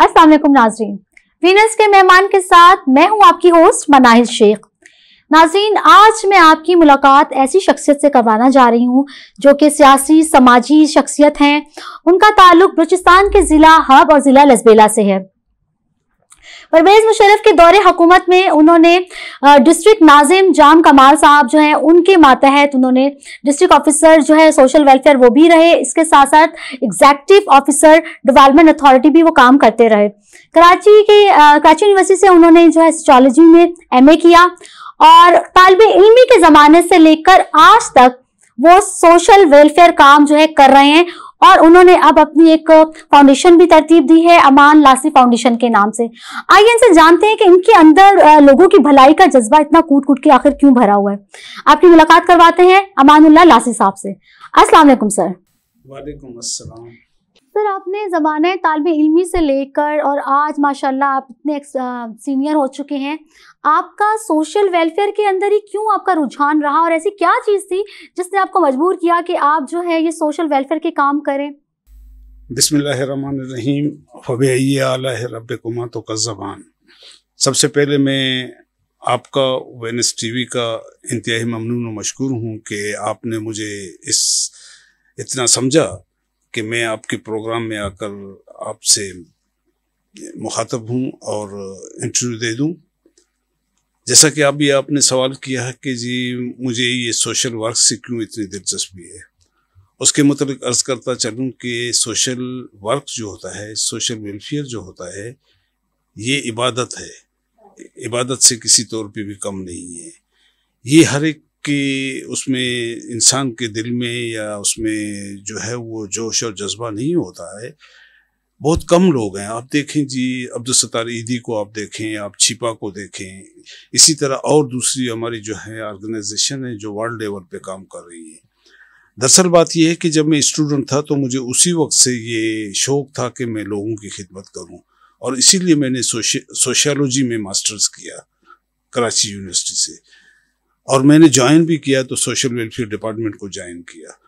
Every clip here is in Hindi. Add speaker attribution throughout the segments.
Speaker 1: असलम नाजरीन वीनस के मेहमान के साथ मैं हूं आपकी होस्ट मनाहिल शेख नाजीन आज मैं आपकी मुलाकात ऐसी शख्सियत से करवाना जा रही हूं जो कि सियासी समाजी शख्सियत हैं उनका ताल्लुक बलूचिस्तान के ज़िला हब और ज़िला लजबेला से है परवेज मुशरफ के दौरे हुकूमत में उन्होंने डिस्ट्रिक्ट नाजिम जाम कमाल साहब जो हैं उनके मातहत उन्होंने डिस्ट्रिक्ट ऑफिसर जो है सोशल वेलफेयर वो भी रहे इसके साथ साथ एग्जैक्टिव ऑफिसर डेवलपमेंट अथॉरिटी भी वो काम करते रहे कराची के कराची यूनिवर्सिटी से उन्होंने जो है सोशोलॉजी में एम किया और तालब इलमी के ज़माने से लेकर आज तक वो सोशल वेलफेयर काम जो है कर रहे हैं और उन्होंने अब अपनी एक फाउंडेशन भी तरतीब दी है अमान लासी फाउंडेशन के नाम से आइए इनसे जानते हैं कि इनके अंदर लोगों की भलाई का जज्बा इतना कूट कूट के आखिर क्यों भरा हुआ है आपकी मुलाकात करवाते हैं अमानुल्ला लासी साहब से असला सर वालेकुम सर आपने ज़माना तालब इलमी से लेकर और आज माशाल्लाह आप इतने सीनियर हो चुके हैं आपका सोशल वेलफेयर के अंदर ही क्यों आपका रुझान रहा और ऐसी क्या चीज़ थी जिसने आपको मजबूर किया कि आप जो है ये सोशल वेलफेयर के काम करें
Speaker 2: बसमीम तो कज़बान सबसे पहले मैं आपका वेनस टीवी का इंतहाई ममनून मशहूर हूँ कि आपने मुझे इस इतना समझा कि मैं आपके प्रोग्राम में आकर आपसे मुखातब हूँ और इंटरव्यू दे दूँ जैसा कि अभी आप आपने सवाल किया है कि जी मुझे ये सोशल वर्क से क्यों इतनी दिलचस्पी है उसके मतलब अर्ज़ करता चलूँ कि सोशल वर्क जो होता है सोशल वेलफेयर जो होता है ये इबादत है इबादत से किसी तौर पे भी कम नहीं है ये हर एक कि उसमें इंसान के दिल में या उसमें जो है वो जोश और जज्बा नहीं होता है बहुत कम लोग हैं आप देखें जी अब्दुलस्तार ईदी को आप देखें आप छिपा को देखें इसी तरह और दूसरी हमारी जो है ऑर्गेनाइजेशन है जो वर्ल्ड लेवल पे काम कर रही है दरअसल बात यह है कि जब मैं स्टूडेंट था तो मुझे उसी वक्त से ये शौक़ था कि मैं लोगों की खिदमत करूँ और इसीलिए मैंने सोशोलॉजी में मास्टर्स किया कराची यूनिवर्सिटी से और मैंने ज्वाइन भी किया तो सोशल वेलफेयर डिपार्टमेंट को ज्वाइन किया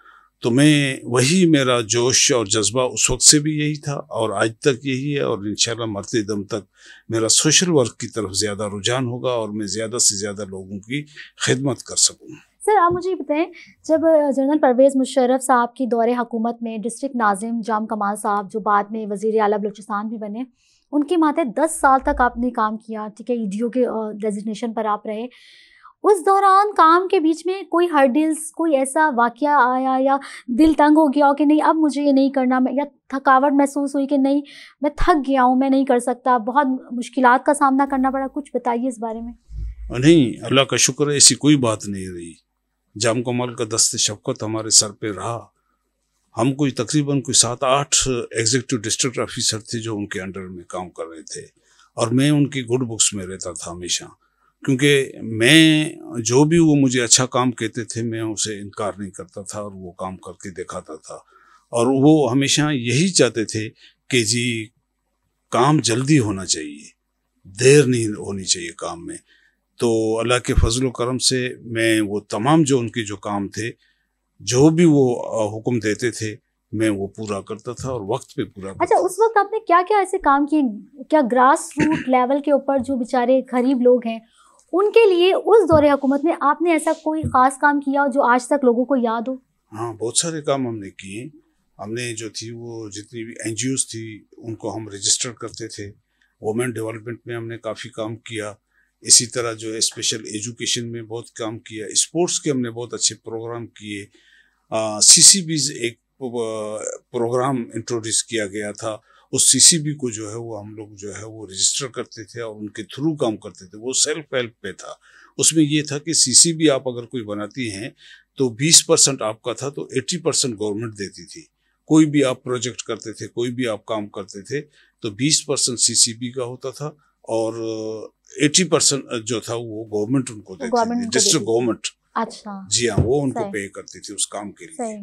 Speaker 2: तो मैं वही मेरा जोश और जज्बा उस वक्त से भी यही था और आज तक यही है और इन मरते दम तक मेरा सोशल वर्क की तरफ ज़्यादा रुझान होगा और मैं ज़्यादा से ज़्यादा लोगों की खिदमत कर सकूँ
Speaker 1: सर आप मुझे बताएं जब जनरल परवेज़ मुशरफ साहब की दौरे हकूमत में डिस्ट्रिक्ट नाजिम जाम कमाल साहब जो बाद में वजीर अला बलोचिस्तान भी बने उनके माथे दस साल तक आपने काम किया ठीक है ई e के डेजिग्नेशन पर आप रहे उस दौरान काम के बीच में कोई हर्डिल्स कोई ऐसा वाक्य आया या दिल तंग हो गया हो कि नहीं अब मुझे ये नहीं करना या थकावट महसूस हुई कि नहीं मैं थक गया हूँ मैं नहीं कर सकता बहुत मुश्किल का सामना करना पड़ा कुछ बताइए इस बारे में
Speaker 2: नहीं अल्लाह का शुक्र है ऐसी कोई बात नहीं रही जाम कमाल का दस्त शफकत हमारे सर पे रहा हम कोई तकरीबन कोई सात आठ एग्जीक्यूटिव डिस्ट्रिक्ट ऑफिसर थे जो उनके अंडर में काम कर रहे थे और मैं उनकी गुड बुक्स में रहता था हमेशा क्योंकि मैं जो भी वो मुझे अच्छा काम कहते थे मैं उसे इनकार नहीं करता था और वो काम करके दिखाता था और वो हमेशा यही चाहते थे कि जी काम जल्दी होना चाहिए देर नहीं होनी चाहिए काम में तो अल्लाह के फजल करम से मैं वो तमाम जो उनके जो काम थे जो भी वो हुक्म देते थे मैं वो पूरा करता था और वक्त पे पूरा
Speaker 1: अच्छा उस वक्त आपने क्या क्या ऐसे काम किए क्या ग्रास रूट लेवल के ऊपर जो बेचारे गरीब लोग हैं उनके लिए उस दौरे हुकूमत में आपने ऐसा कोई ख़ास काम किया जो आज तक लोगों को याद हो
Speaker 2: हाँ बहुत सारे काम हमने किए हमने जो थी वो जितनी भी एन थी उनको हम रजिस्टर करते थे वुमेन डेवलपमेंट में हमने काफ़ी काम किया इसी तरह जो है स्पेशल एजुकेशन में बहुत काम किया स्पोर्ट्स के हमने बहुत अच्छे प्रोग्राम किए सी सी एक प्रोग्राम इंट्रोड्यूस किया गया था उस सीसीबी को जो है वो हम लोग जो है वो रजिस्टर करते थे और उनके थ्रू काम करते थे वो सेल्फ हेल्प पे था उसमें ये था कि सीसीबी आप अगर कोई बनाती हैं तो 20 परसेंट आपका था तो 80 परसेंट गवर्नमेंट देती थी कोई भी आप प्रोजेक्ट करते थे कोई भी आप काम करते थे तो 20 परसेंट सी का होता था और 80 परसेंट जो था वो गवर्नमेंट उनको देती थी डिस्ट्रिक्ट गवर्नमेंट अच्छा जी हाँ वो उनको पे करती थी उस काम के
Speaker 1: लिए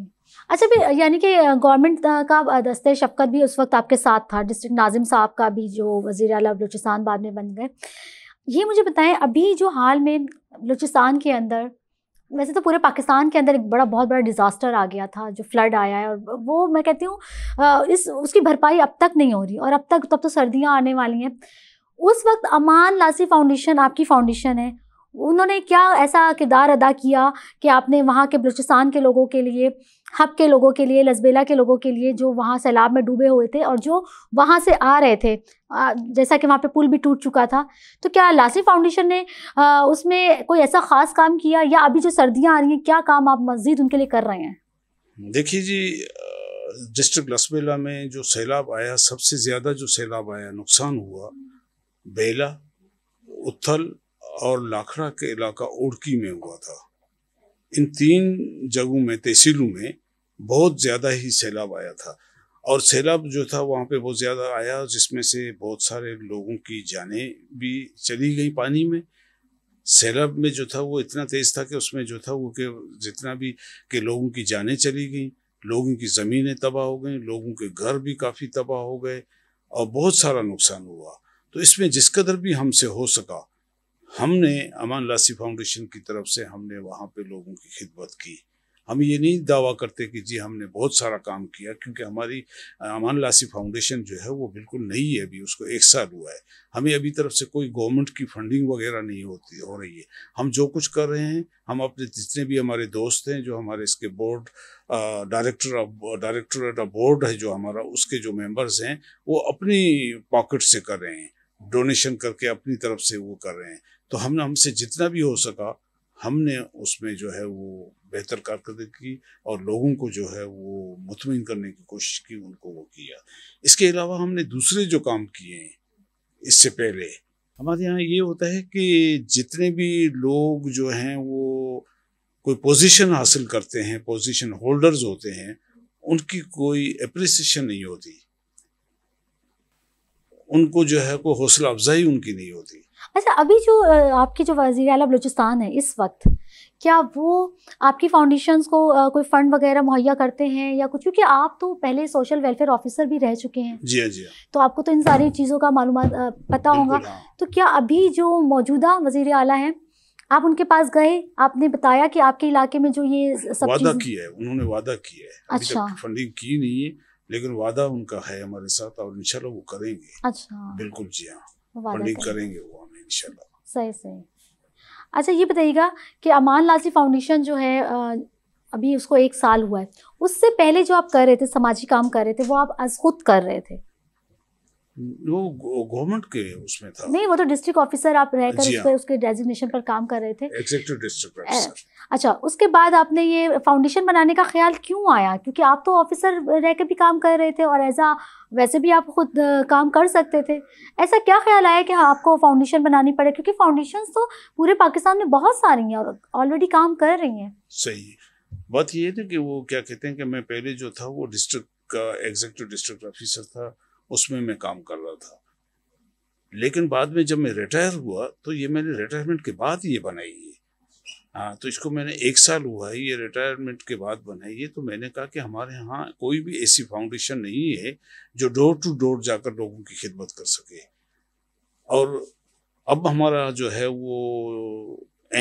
Speaker 1: अच्छा भी यानी कि गवर्नमेंट का दस्ते शफकत भी उस वक्त आपके साथ था डिस्ट्रिक्ट नाजिम साहब का भी जो वजीर अला बलूचिस्तान बाद में बन गए ये मुझे बताएं अभी जो हाल में बलूचिस्तान के अंदर वैसे तो पूरे पाकिस्तान के अंदर एक बड़ा बहुत बड़ा डिज़ास्टर आ गया था जो फ्लड आया है और वो मैं कहती हूँ इस उसकी भरपाई अब तक नहीं हो रही और अब तक तब तो सर्दियाँ आने वाली हैं उस वक्त अमान लासी फाउंडेशन आपकी फाउंडेशन है उन्होंने क्या ऐसा किरदार अदा किया कि आपने वहाँ के बलूचिस्तान के लोगों के लिए हब के लोगों के लिए लसबेला के लोगों के लिए जो वहाँ सैलाब में डूबे हुए थे और जो वहाँ से आ रहे थे जैसा कि वहाँ पे पुल भी टूट चुका था तो क्या लासी फाउंडेशन ने उसमें कोई ऐसा ख़ास काम किया या अभी जो सर्दियाँ आ रही हैं क्या काम आप मज़ीद उनके लिए कर रहे हैं
Speaker 2: देखिए जी डिस्ट्रिक्ट लसबेला में जो सैलाब आया सबसे ज़्यादा जो सैलाब आया नुकसान हुआ बेला उत्थल और लाखड़ा के इलाका ओड़की में हुआ था इन तीन जगहों में तहसीलों में बहुत ज़्यादा ही सैलाब आया था और सैलाब जो था वहाँ पे बहुत ज़्यादा आया जिसमें से बहुत सारे लोगों की जानें भी चली गई पानी में सैलाब में जो था वो इतना तेज़ था कि उसमें जो था वो के जितना भी के लोगों की जानें चली गई लोगों की ज़मीनें तबाह हो गई लोगों के घर भी काफ़ी तबाह हो गए और बहुत सारा नुकसान हुआ तो इसमें जिस कदर भी हमसे हो सका हमने अमान लासी फाउंडेशन की तरफ से हमने वहाँ पे लोगों की खिदमत की हम ये नहीं दावा करते कि जी हमने बहुत सारा काम किया क्योंकि हमारी अमान लासी फाउंडेशन जो है वो बिल्कुल नई है अभी उसको एक साल हुआ है हमें अभी तरफ से कोई गवर्नमेंट की फंडिंग वगैरह नहीं होती हो रही है हम जो कुछ कर रहे हैं हम अपने जितने भी हमारे दोस्त हैं जो हमारे इसके board director of directorate of board है जो हमारा उसके जो मेम्बर्स हैं वो अपनी पॉकेट से कर रहे हैं डोनेशन करके अपनी तरफ से वो कर रहे हैं तो हमने हमसे जितना भी हो सका हमने उसमें जो है वो बेहतर कारकर्दगी और लोगों को जो है वो मुतमिन करने की कोशिश की उनको वो किया इसके अलावा हमने दूसरे जो काम किए हैं इससे पहले हमारे यहाँ ये होता है कि जितने भी लोग जो हैं वो कोई पोजीशन हासिल करते हैं पोजीशन होल्डर्स होते हैं उनकी कोई अप्रिसिएशन नहीं होती उनको जो है कोई हौसला अफजाई उनकी नहीं होती
Speaker 1: अच्छा अभी जो आपकी जो वजी अला बलूचिस्तान है इस वक्त क्या वो आपकी फाउंडेशन को आ, कोई फंड वगैरह मुहैया करते हैं या कुछ क्योंकि आप तो पहले सोशल वेलफेयर ऑफिसर भी रह चुके हैं जी हाँ, जी हाँ। तो आपको तो इन सारी चीज़ों का मालूम पता होगा हाँ। तो क्या अभी जो मौजूदा वजीर अला हैं आप उनके पास गए आपने बताया कि आपके इलाके में जो ये सब वादा
Speaker 2: किया है उन्होंने वादा किया है अच्छा फंडिंग की नहीं है लेकिन वादा उनका है हमारे साथ और इंशाल्लाह वो करेंगे अच्छा बिल्कुल जी हाँ
Speaker 1: फंडिंग करेंगे
Speaker 2: वो फाउंडेशन
Speaker 1: सही सही अच्छा ये बताइएगा कि अमान लाजी फाउंडेशन जो है अभी उसको एक साल हुआ है उससे पहले जो आप कर रहे थे सामाजिक काम कर रहे थे वो आप खुद कर रहे थे
Speaker 2: वो गवर्नमेंट के उसमें था नहीं
Speaker 1: वो तो डिस्ट्रिक्ट ऑफिसर आप रहकर उस हाँ। पर उसके डेजिग्नेशन पर काम कर रहे थे
Speaker 2: एग्जीक्यूटिव डिस्ट्रिक्ट
Speaker 1: ऑफिसर अच्छा उसके बाद आपने ये फाउंडेशन बनाने का ख्याल क्यों आया क्योंकि आप तो ऑफिसर रहकर भी काम कर रहे थे और ऐसा वैसे भी आप खुद काम कर सकते थे ऐसा क्या ख्याल आया कि हाँ, आपको फाउंडेशन बनानी पड़े क्योंकि फाउंडेशन तो पूरे पाकिस्तान में बहुत सारी हैं और ऑलरेडी काम कर रही हैं
Speaker 2: सही बात ये थी कि वो क्या कहते हैं कि मैं पहले जो था वो डिस्ट्रिक्ट का एग्जीक्यूटिव डिस्ट्रिक्ट ऑफिसर था उसमें मैं काम कर रहा था लेकिन बाद में जब मैं रिटायर हुआ तो ये मैंने रिटायरमेंट के बाद ये बनाई है हाँ तो इसको मैंने एक साल हुआ है ये रिटायरमेंट के बाद बनाई है तो मैंने कहा कि हमारे यहाँ कोई भी ऐसी फाउंडेशन नहीं है जो डोर टू डोर जाकर लोगों की खिदमत कर सके और अब हमारा जो है वो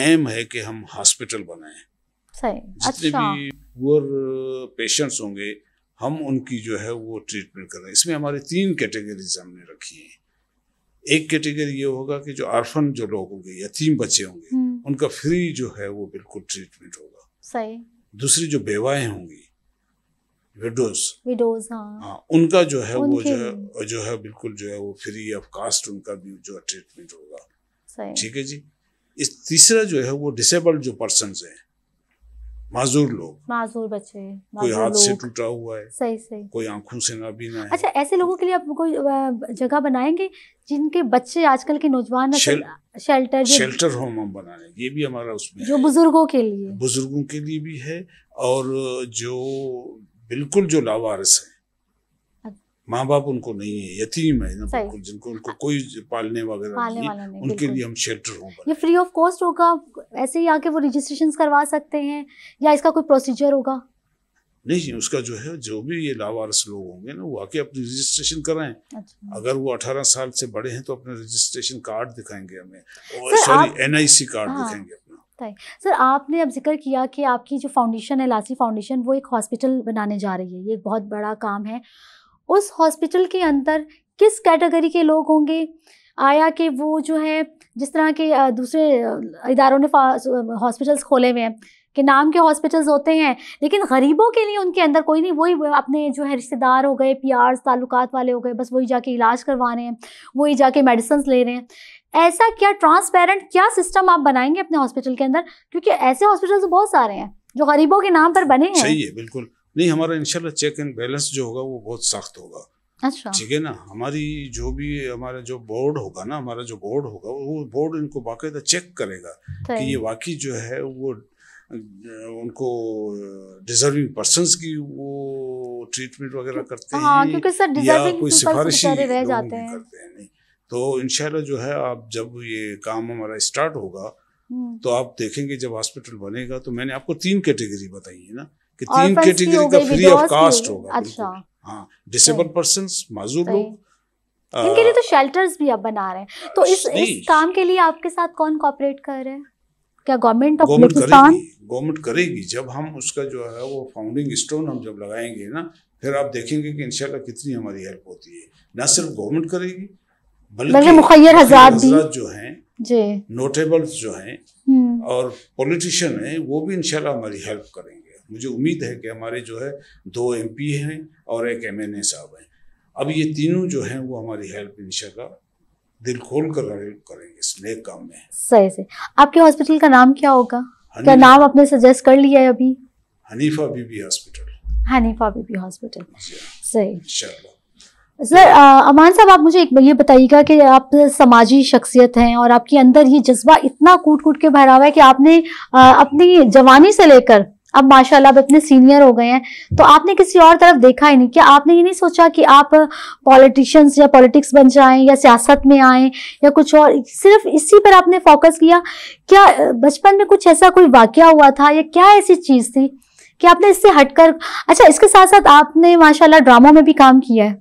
Speaker 2: एम है कि हम हॉस्पिटल बनाएं
Speaker 1: जितने अच्छा। भी
Speaker 2: पुअर पेशेंट्स होंगे हम उनकी जो है वो ट्रीटमेंट कर रहे हैं इसमें हमारी तीन कैटेगरीज हमने रखी हैं एक कैटेगरी ये होगा कि जो आर्फन जो लोग होंगे यतीम बच्चे होंगे हम्म। उनका फ्री जो है वो बिल्कुल ट्रीटमेंट होगा सही दूसरी जो बेवाएं होंगी विडोज
Speaker 1: विडोज हाँ।, हाँ
Speaker 2: उनका जो है वो जो है जो है बिल्कुल जो है वो फ्री ऑफ कास्ट उनका भी जो है ट्रीटमेंट होगा ठीक है जी इस तीसरा जो है वो डिसेबल्ड जो पर्सन हैं माजूर लोग
Speaker 1: माजूर बच्चे कोई हाथ से
Speaker 2: टूटा हुआ है सही सही कोई आंखों से ना बीना है
Speaker 1: अच्छा ऐसे लोगों के लिए आप कोई जगह बनाएंगे जिनके बच्चे आजकल के नौजवान शेल, शेल्टर शेल्टर
Speaker 2: होम हम बनाए ये भी हमारा उसमें जो
Speaker 1: बुजुर्गों के लिए
Speaker 2: बुजुर्गों के लिए भी है और जो बिल्कुल जो लावारिस है माँ बाप उनको नहीं है यतीम है ना बिल्कुल जिनको उनको कोई पालने वगैरह नहीं उनके लिए हम शेल्टर होगा
Speaker 1: ये फ्री ऑफ कॉस्ट होगा ऐसे ही आके वो रजिस्ट्रेशन करवा सकते हैं या इसका कोई प्रोसीजर होगा
Speaker 2: नहीं उसका जो है जो भी ये लावारस लोग होंगे ना वो आके अपनी रजिस्ट्रेशन कराएं अच्छा। अगर वो अठारह साल से बड़े हैं तो अपने रजिस्ट्रेशन कार्ड दिखाएंगे हमें सॉरी एनआईसी कार्ड दिखाएंगे
Speaker 1: सर आपने अब जिक्र किया कि आपकी जो फाउंडेशन है लासी फाउंडेशन वो एक हॉस्पिटल बनाने जा रही है ये एक बहुत बड़ा काम है उस हॉस्पिटल के अंदर किस कैटेगरी के लोग होंगे आया कि वो जो है जिस तरह के दूसरे इदारों ने हॉस्पिटल्स खोले हुए हैं कि नाम के हॉस्पिटल्स होते हैं लेकिन गरीबों के लिए उनके अंदर कोई नहीं वही अपने जो है रिश्तेदार हो गए प्यार ताल्लुकात वाले हो गए बस वही जाके इलाज करवा रहे हैं वही जाके मेडिसन्स ले रहे हैं ऐसा क्या ट्रांसपेरेंट क्या सिस्टम आप बनाएंगे अपने हॉस्पिटल के अंदर क्योंकि ऐसे हॉस्पिटल्स तो बहुत सारे हैं जो गरीबों के नाम पर बने हैं सही है
Speaker 2: बिल्कुल नहीं हमारा इनशाला चेक एंड बैलेंस जो होगा वो बहुत सख्त होगा अच्छा ठीक है ना हमारी जो भी हमारा जो बोर्ड होगा ना हमारा जो बोर्ड होगा वो बोर्ड इनको बाकायदा चेक करेगा कि ये वाकई जो है वो उनको डिजर्विंग पर्सन की वो ट्रीटमेंट वगैरह करते हाँ, हैं हाँ, क्योंकि सर या कोई सिफारिश रह जाते हैं करते हैं नहीं तो इनशाला जो है आप जब ये काम हमारा स्टार्ट होगा हम्म। तो आप देखेंगे जब हॉस्पिटल बनेगा तो मैंने आपको तीन कैटेगरी बताई है ना कि तीन कैटेगरी का फ्री ऑफ कास्ट होगा
Speaker 1: अच्छा हाँ
Speaker 2: डिसेबल पर्सन माजूर लोग इनके लिए
Speaker 1: तो शेल्टर्स भी आप बना रहे हैं तो इस इस काम के लिए आपके साथ कौन कॉपरेट कर रहे हैं क्या गवर्नमेंट ऑफ पाकिस्तान
Speaker 2: गवर्नमेंट करेगी जब हम उसका जो है वो फाउंडिंग स्टोन हम जब लगाएंगे ना फिर आप देखेंगे कि इंशाल्लाह कितनी हमारी हेल्प होती है ना सिर्फ गवर्नमेंट करेगी बल्कि मुखैर हजरात जो हैं जी नोटेबल्स जो हैं हम्म। और पॉलिटिशियन हैं वो भी इंशाल्लाह हमारी हेल्प करेंगे मुझे उम्मीद है कि हमारे जो है दो एम हैं और एक एम साहब हैं अब ये तीनों जो हैं वो हमारी हेल्प इंशा का दिल खोल कर करेंगे इस नए काम में
Speaker 1: सही सही आपके हॉस्पिटल का नाम क्या होगा क्या नाम आपने सजेस्ट कर लिया है अभी
Speaker 2: हनीफा बीबी हॉस्पिटल
Speaker 1: हनीफा बीबी हॉस्पिटल हाँ।
Speaker 2: सही इंशाल्लाह
Speaker 1: सर अमान साहब आप मुझे एक ये बताइएगा कि आप समाजी शख्सियत हैं और आपके अंदर ये जज्बा इतना कूट कूट के भरा हुआ है कि आपने आ, अपनी जवानी से लेकर अब माशाल्लाह आप अपने सीनियर हो गए हैं तो आपने किसी और तरफ देखा ही नहीं क्या आपने ये नहीं सोचा कि आप पॉलिटिशियंस या पॉलिटिक्स बन जाएं या सियासत में आए या कुछ और सिर्फ इसी पर आपने फोकस किया क्या बचपन में कुछ ऐसा कोई वाक्य हुआ था या क्या ऐसी चीज़ थी कि आपने इससे हटकर अच्छा इसके साथ साथ आपने माशाल्लाह ड्रामों में भी काम किया है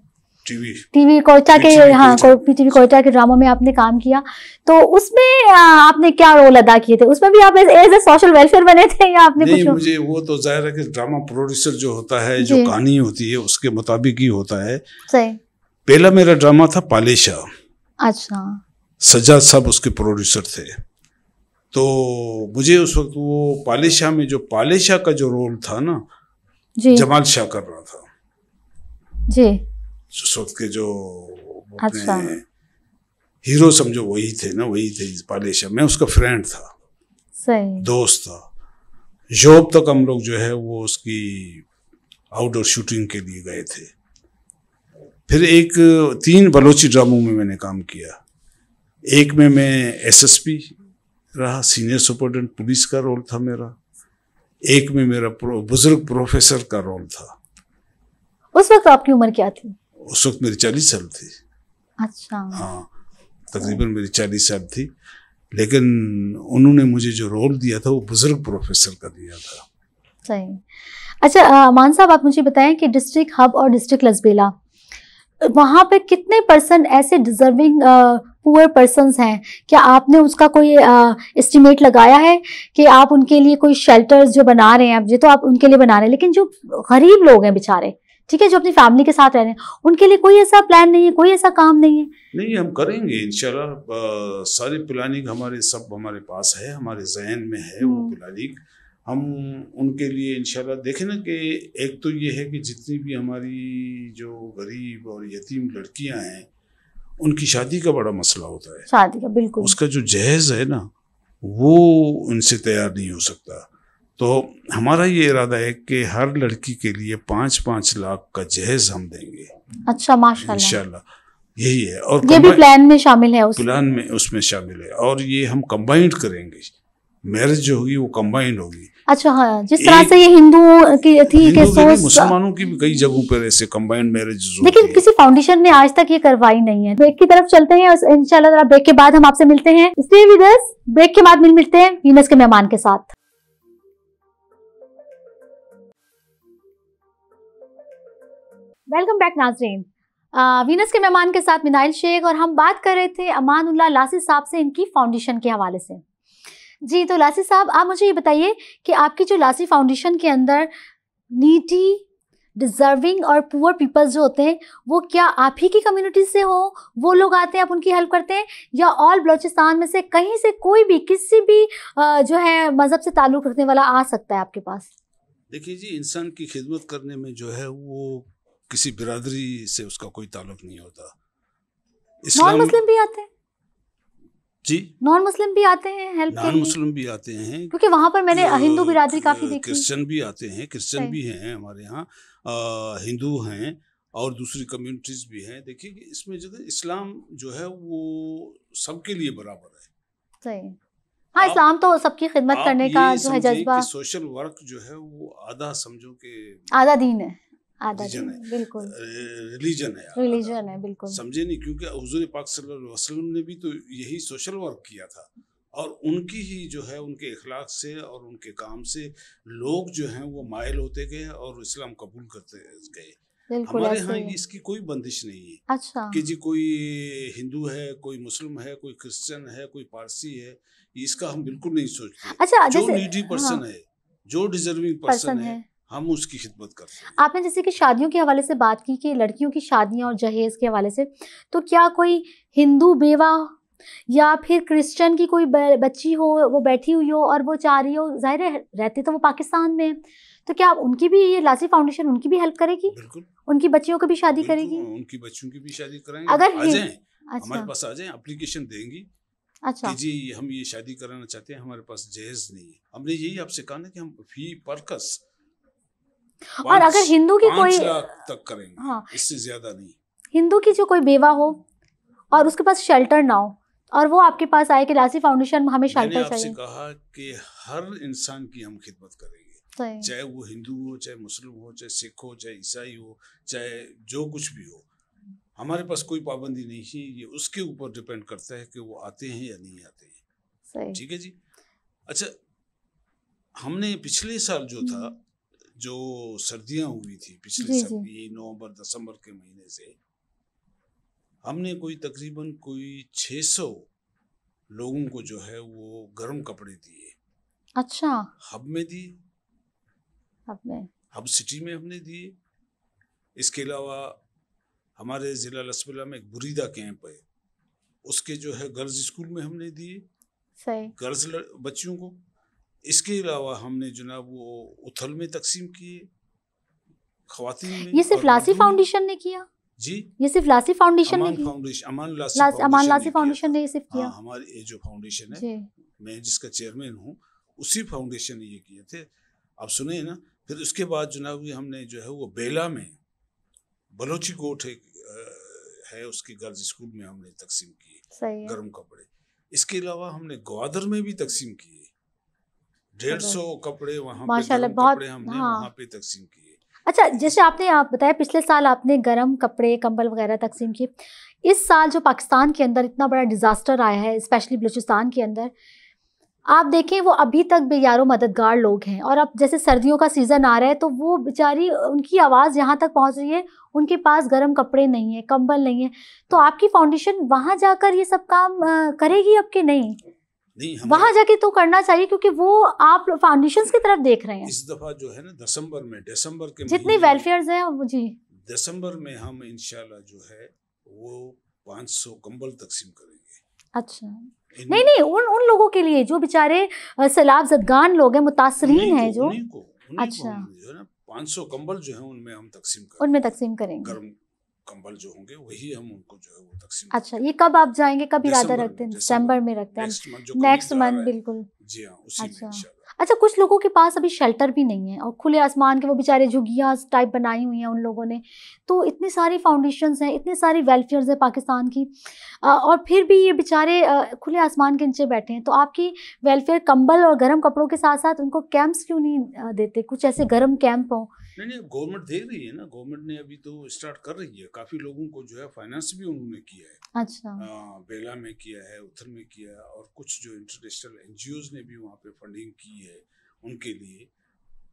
Speaker 1: टीवी कोयटा के हाँ टीवी कोयटा के ड्रामा में आपने काम किया तो उसमें आपने क्या रोल अदा किए थे उसमें भी आप एज ए सोशल वेलफेयर बने थे या आपने नहीं, कुछ
Speaker 2: मुझे वो तो जाहिर है कि ड्रामा प्रोड्यूसर जो होता है जो कहानी होती है उसके मुताबिक ही होता है पहला मेरा ड्रामा था पालेशा अच्छा सज्जाद साहब उसके प्रोड्यूसर थे तो मुझे उस वक्त वो पालेशाह में जो पालेशाह का जो रोल था ना जमाल शाह कर रहा था जी साउथ के जो अच्छा। हीरो समझो वही थे ना वही थे पालेशा मैं उसका फ्रेंड था सही दोस्त था जॉब तक हम लोग जो है वो उसकी आउटडोर शूटिंग के लिए गए थे फिर एक तीन बलोची ड्रामों में मैंने काम किया एक में मैं एसएसपी रहा सीनियर सुपरटेंडेंट पुलिस का रोल था मेरा एक में मेरा प्रो, बुजुर्ग प्रोफेसर का रोल था
Speaker 1: उस वक्त आपकी उम्र क्या थी
Speaker 2: उस वक्त मेरी चालीस साल थी
Speaker 1: अच्छा हाँ
Speaker 2: तकरीबन मेरी चालीस साल थी लेकिन उन्होंने मुझे जो रोल दिया था वो बुजुर्ग प्रोफेसर का दिया था
Speaker 1: सही अच्छा मान साहब आप मुझे बताएं कि डिस्ट्रिक्ट हब और डिस्ट्रिक्ट लसबेला वहाँ पे कितने पर्सन ऐसे डिजर्विंग पुअर पर्सन हैं क्या आपने उसका कोई एस्टिमेट लगाया है कि आप उनके लिए कोई शेल्टर्स जो बना रहे हैं अब ये तो आप उनके लिए बना रहे हैं लेकिन जो गरीब लोग हैं बेचारे ठीक है जो अपनी फैमिली के साथ रह रहे हैं उनके लिए कोई ऐसा प्लान नहीं है कोई ऐसा काम नहीं है
Speaker 2: नहीं हम करेंगे इंशाल्लाह सारी प्लानिंग हमारे सब हमारे पास है हमारे जहन में है वो प्लानिंग हम्म। हम उनके लिए इंशाल्लाह देखें ना कि एक तो ये है कि जितनी भी हमारी जो गरीब और यतीम लड़कियां हैं उनकी शादी का बड़ा मसला होता है शादी का बिल्कुल उसका जो जहेज है ना वो उनसे तैयार नहीं हो सकता तो हमारा ये इरादा है कि हर लड़की के लिए पाँच पाँच लाख का जहेज हम देंगे अच्छा माशाल्लाह यही है और ये भी प्लान में शामिल है प्लान में उसमें शामिल है और ये हम कंबाइंड करेंगे मैरिज जो होगी वो कंबाइंड होगी
Speaker 1: अच्छा हाँ जिस तरह से ये हिंदुओं की थी के मुसलमानों
Speaker 2: की भी कई जगहों पर ऐसे कंबाइंड मैरिज
Speaker 1: लेकिन किसी फाउंडेशन ने आज तक ये करवाई नहीं है ब्रेक की तरफ चलते हैं इंशाल्लाह ब्रेक के बाद हम आपसे मिलते हैं इसलिए ब्रेक के बाद मिलते हैं यूनस के मेहमान के साथ वेलकम बैक नाजरीन वीनस के मेहमान के साथ मिनाइल शेख और हम बात कर रहे थे उल्ला लासी साहब से इनकी फाउंडेशन के हवाले से जी तो लासी साहब आप मुझे ये बताइए कि आपकी जो लासी फाउंडेशन के अंदर नीटी डिज़र्विंग और पुअर पीपल्स जो होते हैं वो क्या आप ही की कम्युनिटी से हो वो लोग आते हैं आप उनकी हेल्प करते हैं या ऑल बलोचिस्तान में से कहीं से कोई भी किसी भी जो है मज़हब से ताल्लुक़ रखने वाला आ सकता है आपके पास
Speaker 2: देखिए जी इंसान की खिदमत करने में जो है वो किसी बिरादरी से उसका कोई ताल्लुक नहीं होता नॉन मुस्लिम भी आते हैं जी
Speaker 1: नॉन मुस्लिम भी आते हैं हेल्प नॉन मुस्लिम
Speaker 2: भी आते हैं
Speaker 1: क्योंकि वहाँ पर मैंने हिंदू बिरादरी काफी देखी क्रिश्चियन
Speaker 2: भी आते हैं क्रिश्चियन भी हैं हमारे यहाँ हिंदू हैं और दूसरी कम्युनिटीज भी हैं देखिए कि इसमें जगह इस्लाम जो है वो सबके लिए बराबर है सही हाँ इस्लाम तो
Speaker 1: सबकी खिदमत करने का जो है जज्बा
Speaker 2: सोशल वर्क जो है वो आधा समझो के आधा दीन
Speaker 1: है रिलीजन है रिलीजन है बिल्कुल
Speaker 2: समझे नहीं क्योंकि हजूर पाक वसल्लम ने भी तो यही सोशल वर्क किया था और उनकी ही जो है उनके अखलाक से और उनके काम से लोग जो हैं वो मायल होते गए और इस्लाम कबूल करते गए हमारे यहाँ इसकी कोई बंदिश नहीं है अच्छा कि जी कोई हिंदू है कोई मुस्लिम है कोई क्रिश्चियन है कोई पारसी है इसका हम बिल्कुल नहीं सोचते
Speaker 1: अच्छा, जो नीडी पर्सन हाँ, है
Speaker 2: जो डिजर्विंग पर्सन है हम उसकी खिदमत करते
Speaker 1: हैं आपने जैसे कि शादियों के हवाले से बात की कि लड़कियों की शादियां और जहेज के हवाले से तो क्या कोई हिंदू बेवा या फिर क्रिश्चियन की कोई बच्ची हो वो बैठी हुई हो और वो चाह रही हो जाहिर है रहते तो वो पाकिस्तान में तो क्या उनकी भी ये लासी फाउंडेशन उनकी भी हेल्प करेगी बिल्कुल उनकी बच्चियों की भी शादी तो करेगी
Speaker 2: उनकी बच्चियों की भी शादी करेंगे अगर आ जाएं अच्छा। हमारे पास आ जाएं एप्लीकेशन देंगी अच्छा जी हम ये शादी कराना चाहते हैं हमारे पास जहेज नहीं है हमने यही आपसे कहा ना कि हम फी पर्कस और अगर हिंदू की कोई तक करेंगे हाँ इससे ज्यादा नहीं
Speaker 1: हिंदू की जो कोई बेवा हो और उसके पास शेल्टर ना हो और वो आपके पास आए कि लासी फाउंडेशन में हमें शेल्टर चाहिए मैंने
Speaker 2: कहा कि हर इंसान की हम खिदमत करेंगे चाहे वो हिंदू हो चाहे मुस्लिम हो चाहे सिख हो चाहे ईसाई हो चाहे जो कुछ भी हो हमारे पास कोई पाबंदी नहीं है ये उसके ऊपर डिपेंड करता है कि वो आते हैं या नहीं आते हैं ठीक है जी अच्छा हमने पिछले साल जो हम्म। था जो सर्दियां हुई थी पिछले सर्दी नवंबर दिसंबर के महीने से हमने कोई तकरीबन कोई 600 लोगों को जो है वो गर्म कपड़े दिए अच्छा हब में दिए हब में हब सिटी में हमने दिए इसके अलावा हमारे ज़िला लसबिला में एक बुरीदा कैंप है उसके जो है गर्ल्स स्कूल में हमने दिए सही गर्ल्स बच्चियों को इसके अलावा हमने जनाब वो उथल में तकसीम किए खातन ये सिर्फ लासी
Speaker 1: फाउंडेशन ने किया जी ये सिर्फ लासी फाउंडेशन ने
Speaker 2: फाउंडेशन अमान लासी अमान लासी
Speaker 1: फाउंडेशन ने ये सिर्फ किया हाँ,
Speaker 2: हमारी ये जो फाउंडेशन है मैं जिसका चेयरमैन हूँ उसी फाउंडेशन ने ये किए थे आप सुने ना फिर उसके बाद जनाब हमने जो है वो बेला में बलोची कोट है, है उसके गर्ल्स स्कूल में हमने तकसीम किए गर्म कपड़े इसके अलावा हमने ग्वादर में भी तकसीम किए डेढ़ सौ कपड़े वहाँ माशाल्लाह बहुत हमने हाँ। वहाँ पे तकसीम किए
Speaker 1: अच्छा जैसे आपने आप बताया पिछले साल आपने गर्म कपड़े कंबल वगैरह तकसीम किए इस साल जो पाकिस्तान के अंदर इतना बड़ा डिज़ास्टर आया है स्पेशली बलूचिस्तान के अंदर आप देखें वो अभी तक यारों मददगार लोग हैं और अब जैसे सर्दियों का सीज़न आ रहा है तो वो बेचारी उनकी आवाज़ यहाँ तक पहुँच रही है उनके पास गर्म कपड़े नहीं है कंबल नहीं है तो आपकी फाउंडेशन वहाँ जाकर ये सब काम करेगी अब कि नहीं वहां जाके तो करना चाहिए क्योंकि वो आप फाउंडेशन की तरफ देख रहे हैं
Speaker 2: इस दफा जो है ना दिसंबर में दिसंबर के जितने
Speaker 1: वेलफेयर है जी
Speaker 2: दिसंबर में हम इनशाला जो है वो 500 कंबल तकसीम
Speaker 1: करेंगे अच्छा नहीं नहीं उन उन लोगों के लिए जो बेचारे सैलाब जदगान लोग हैं मुतासरीन हैं जो उन्हीं को, उन्हीं अच्छा जो
Speaker 2: है ना 500 कंबल जो है उनमें हम तकसीम करेंगे उनमें तकसीम करेंगे गर्म कंबल जो होंगे वही हम उनको जो है वो तकसीम अच्छा ये कब आप जाएंगे कब इरादा रखते
Speaker 1: हैं दिसंबर में रखते हैं नेक्स्ट मंथ बिल्कुल
Speaker 2: जी हाँ उसी अच्छा। में
Speaker 1: अच्छा कुछ लोगों के पास अभी शेल्टर भी नहीं है और खुले आसमान के वो बेचारे झुग्गियाँ टाइप बनाई हुई हैं उन लोगों ने तो इतनी सारी फाउंडेशन हैं इतने सारे वेलफेयर हैं पाकिस्तान की और फिर भी ये बेचारे खुले आसमान के नीचे बैठे हैं तो आपकी वेलफेयर कंबल और गर्म कपड़ों के साथ साथ उनको कैंप्स क्यों नहीं देते कुछ ऐसे गर्म कैंप हों
Speaker 2: नहीं नहीं गवर्नमेंट दे रही है ना गवर्नमेंट ने अभी तो स्टार्ट कर रही है काफी लोगों को जो है फाइनेंस भी उन्होंने किया है अच्छा आ, बेला में किया है उथल में किया है और कुछ जो इंटरनेशनल एनजीओ ने भी वहाँ पे फंडिंग की है उनके लिए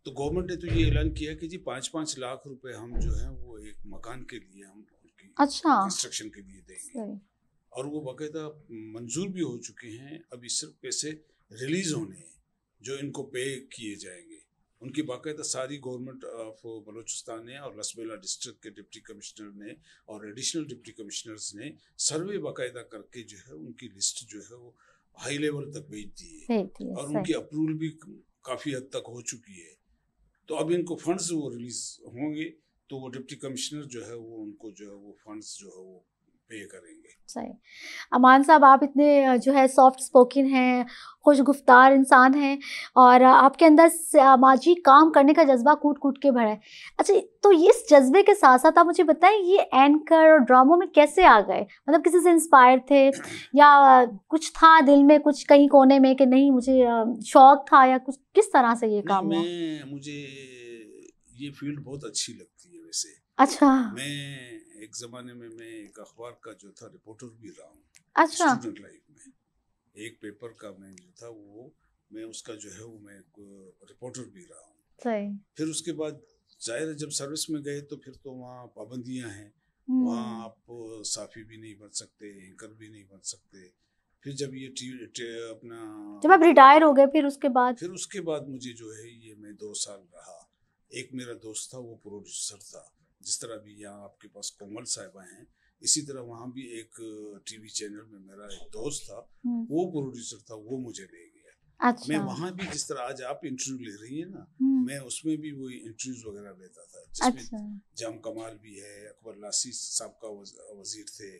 Speaker 2: तो गवर्नमेंट ने तो ये ऐलान किया कि जी पाँच पाँच लाख रुपए हम जो है वो एक मकान के लिए हम अच्छा कंस्ट्रक्शन के लिए देंगे और वो बाकायदा मंजूर भी हो चुके हैं अभी सिर्फ पैसे रिलीज होने हैं जो इनको पे किए जाएंगे उनकी बाकायदा सारी गवर्नमेंट ऑफ बलोचिस्तान ने और लसबेला डिस्ट्रिक्ट के डिप्टी कमिश्नर ने और एडिशनल डिप्टी कमिश्नर्स ने सर्वे बाकायदा करके जो है उनकी लिस्ट जो है वो हाई लेवल तक भेज दी है और उनकी अप्रूवल भी काफ़ी हद तक हो चुकी है तो अब इनको फंड्स वो रिलीज होंगे तो वो डिप्टी कमिश्नर जो है वो उनको जो है वो फंड्स जो है वो पे करेंगे
Speaker 1: सही अमान साहब आप इतने जो है सॉफ्ट स्पोकन हैं खुश गुफ्तार इंसान हैं और आपके अंदर सामाजिक काम करने का जज्बा कूट कूट के भरा है अच्छा तो इस जज्बे के साथ साथ आप मुझे बताएं ये एंकर और ड्रामों में कैसे आ गए मतलब किसी से इंस्पायर थे या कुछ था दिल में कुछ कहीं कोने में कि नहीं मुझे शौक था या कुछ किस तरह से ये काम
Speaker 2: मैं मुझे ये फील्ड बहुत अच्छी लगती है वैसे अच्छा मैं एक जमाने में मैं एक अखबार का जो था रिपोर्टर भी रहा हूँ अच्छा स्टूडेंट लाइफ में एक पेपर का मैं जो था वो मैं उसका जो है वो मैं रिपोर्टर भी रहा हूँ फिर उसके बाद जाहिर जब सर्विस में गए तो फिर तो वहाँ पाबंदियाँ हैं हम्म। वहाँ आप साफी भी नहीं बन सकते एंकर भी नहीं बन सकते फिर जब ये टी, टी, टी, अपना
Speaker 1: जब आप रिटायर हो गए फिर उसके बाद फिर
Speaker 2: उसके बाद मुझे जो है ये मैं दो साल रहा एक मेरा दोस्त था वो प्रोड्यूसर था जिस तरह भी यहाँ आपके पास कोमल साहिबा हैं इसी तरह वहाँ भी एक टीवी चैनल में मेरा एक दोस्त था हम्म। वो प्रोड्यूसर था वो मुझे ले गया
Speaker 1: अच्छा। मैं वहाँ
Speaker 2: भी जिस तरह आज आप इंटरव्यू ले रही है ना हम्म। मैं उसमें भी वही इंटरव्यूज वगैरह लेता था जिसमें अच्छा। जाम कमाल भी है अकबर लासी साहब का वजीर थे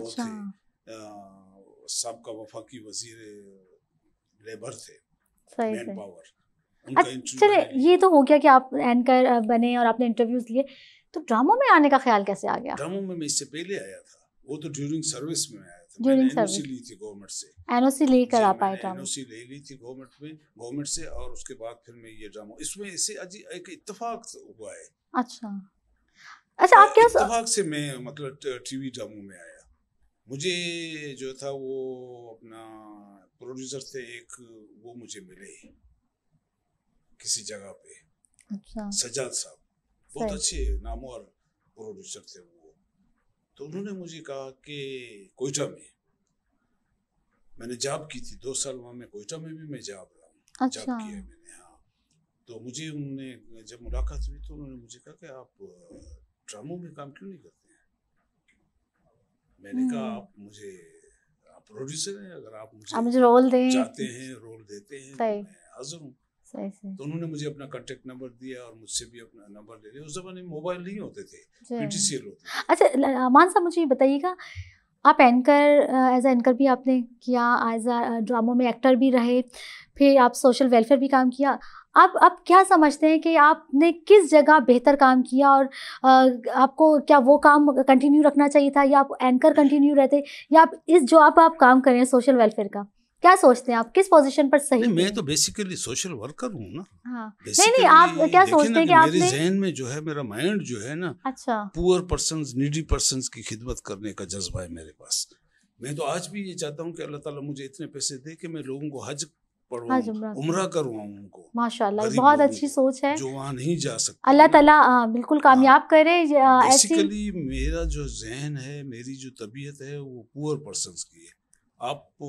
Speaker 2: अच्छा। वो साहब का वफाकी वजीर लेबर थे मैन पावर अच्छा, चले
Speaker 1: ये तो हो गया कि आप एंकर बने और आपने इंटरव्यूज लिए तो ड्रामों में आने का ख्याल कैसे आ गया
Speaker 2: ड्रामों में मैं इससे पहले आया था वो तो ड्यूरिंग सर्विस में आया था ड्यूरिंग सर्विस ली थी गवर्नमेंट से एनओसी कर आ पाए ड्रामा एनओसी ले ली थी गवर्नमेंट में गवर्नमेंट से और उसके बाद फिर मैं ये ड्रामा इसमें इससे अजी एक इत्तेफाक हुआ है
Speaker 1: अच्छा अच्छा
Speaker 2: आप क्या इत्तेफाक से मैं मतलब टीवी ड्रामों में आया मुझे जो था वो अपना प्रोड्यूसर थे एक वो मुझे मिले किसी जगह पे अच्छा सजाद साहब बहुत अच्छे नाम और प्रोड्यूसर थे वो तो उन्होंने मुझे कहा कि कोयटा में मैंने जॉब की थी दो साल वहां में कोयटा में भी मैं जॉब रहा
Speaker 1: हूँ अच्छा। जॉब किया मैंने हाँ
Speaker 2: तो मुझे उन्होंने जब मुलाकात हुई तो उन्होंने मुझे कहा कि आप ड्रामों में काम क्यों नहीं करते हैं मैंने कहा आप मुझे आप प्रोड्यूसर हैं अगर आप मुझे, आप मुझे रोल दें चाहते हैं रोल देते हैं तो मैं हाजिर हूँ तो उन्होंने मुझे अपना कॉन्टेक्ट नंबर दिया और मुझसे भी अपना नंबर ले लिया उस जमाने में मोबाइल नहीं होते थे पीटीसीएल होते
Speaker 1: अच्छा मान साहब मुझे बताइएगा आप एंकर एज एंकर भी आपने किया एज अ ड्रामों में एक्टर भी रहे फिर आप सोशल वेलफेयर भी काम किया आप आप क्या समझते हैं कि आपने किस जगह बेहतर काम किया और आ, आपको क्या वो काम कंटिन्यू रखना चाहिए था या आप एंकर कंटिन्यू रहते या आप इस जो आप आप काम कर रहे हैं सोशल वेलफेयर का क्या सोचते हैं आप किस पोजीशन पर सही
Speaker 2: मैं तो बेसिकली सोशल वर्कर हूँ ना हाँ। नहीं नहीं आप क्या सोचते हैं कि आपने मेरे जहन में जो है मेरा माइंड जो है ना अच्छा पुअर पर्सन नीडी पर्सन की खिदमत करने का जज्बा है मेरे पास मैं तो आज भी ये चाहता हूँ कि अल्लाह ताला मुझे इतने पैसे दे कि मैं लोगों को हज उमरा करवाऊँ उनको
Speaker 1: माशाल्लाह बहुत अच्छी सोच है जो वहाँ
Speaker 2: नहीं जा सकते अल्लाह
Speaker 1: ताला बिल्कुल हाँ। कामयाब करे बेसिकली
Speaker 2: मेरा जो जहन है मेरी जो तबीयत है वो पुअर पर्सन की है आप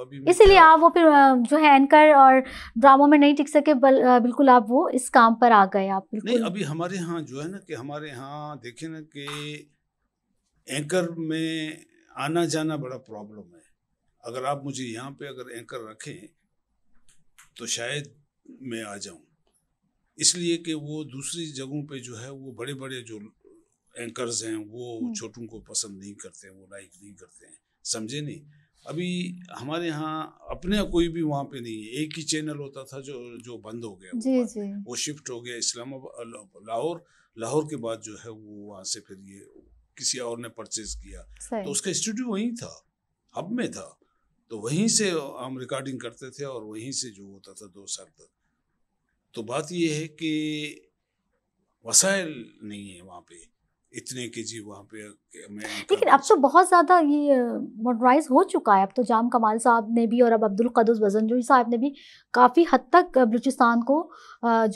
Speaker 2: अभी इसीलिए आप
Speaker 1: वो फिर जो है एंकर और ड्रामो में नहीं टिक सके बल, बिल्कुल आप वो इस काम पर आ गए आप नहीं
Speaker 2: अभी हमारे यहाँ जो है ना कि हमारे यहाँ देखे ना कि एंकर में आना जाना बड़ा प्रॉब्लम है अगर आप मुझे यहाँ पे अगर एंकर रखें तो शायद मैं आ जाऊँ इसलिए कि वो दूसरी जगहों पे जो है वो बड़े बड़े जो एंकर्स हैं वो हम्म। छोटों को पसंद नहीं करते वो लाइक नहीं करते हैं समझे नहीं अभी हमारे यहाँ अपने कोई भी वहाँ पे नहीं है एक ही चैनल होता था जो जो बंद हो गया जी जी वो शिफ्ट हो गया इस्लामाबाद लाहौर लाहौर के बाद जो है वो वहाँ से फिर ये किसी और ने परचेज किया तो उसका स्टूडियो वहीं था हब में था तो वहीं से हम रिकॉर्डिंग करते थे और वहीं से जो होता था दो साल तक तो बात यह है कि वसायल नहीं है वहाँ पे इतने के जी वहाँ पे
Speaker 1: लेकिन अब तो बहुत ज़्यादा ये मॉडर्नाइज हो चुका है अब तो जाम कमाल साहब ने भी और अब अब्दुल कदुस वजनजोई साहब ने भी काफ़ी हद तक बलूचिस्तान को